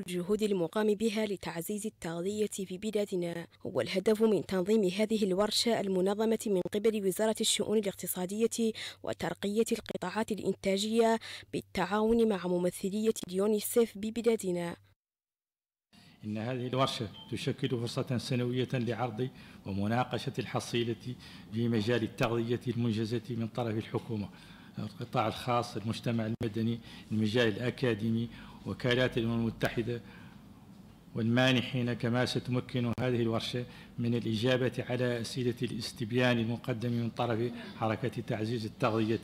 الجهود المقام بها لتعزيز التغذية في بلادنا هو الهدف من تنظيم هذه الورشة المنظمة من قبل وزارة الشؤون الاقتصادية وترقية القطاعات الإنتاجية بالتعاون مع ممثلية اليونيسف ببلادنا إن هذه الورشة تشكل فرصة سنوية لعرض ومناقشة الحصيلة في مجال التغذية المنجزة من طرف الحكومة القطاع الخاص المجتمع المدني المجال الأكاديمي وكالات الأمم المتحدة والمانحين كما ستمكن هذه الورشة من الإجابة على أسئلة الاستبيان المقدم من طرف حركة تعزيز التغذية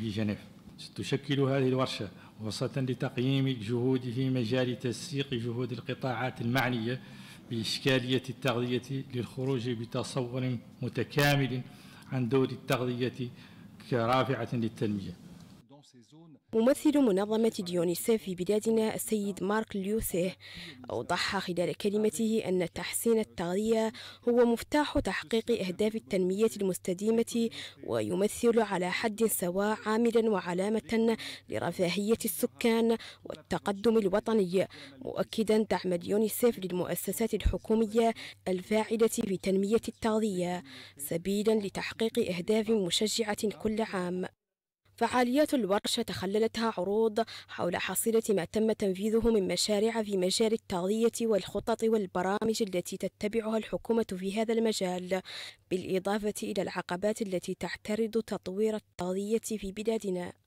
في جنيف ستشكل هذه الورشة وسطا لتقييم الجهود في مجال تسييق جهود القطاعات المعنية بإشكالية التغذية للخروج بتصور متكامل عن دور التغذية كرافعة للتنمية ممثل منظمة ديونيسيف في بلادنا السيد مارك ليوسيه أوضح خلال كلمته أن تحسين التغذية هو مفتاح تحقيق أهداف التنمية المستديمة ويمثل على حد سواء عاملا وعلامة لرفاهية السكان والتقدم الوطني مؤكدا دعم اليونيسيف للمؤسسات الحكومية الفاعلة في تنمية التغذية سبيلا لتحقيق أهداف مشجعة كل عام فعاليات الورشة تخللتها عروض حول حصيلة ما تم تنفيذه من مشاريع في مجال التغذية والخطط والبرامج التي تتبعها الحكومة في هذا المجال بالإضافة إلى العقبات التي تعترض تطوير التغذية في بلادنا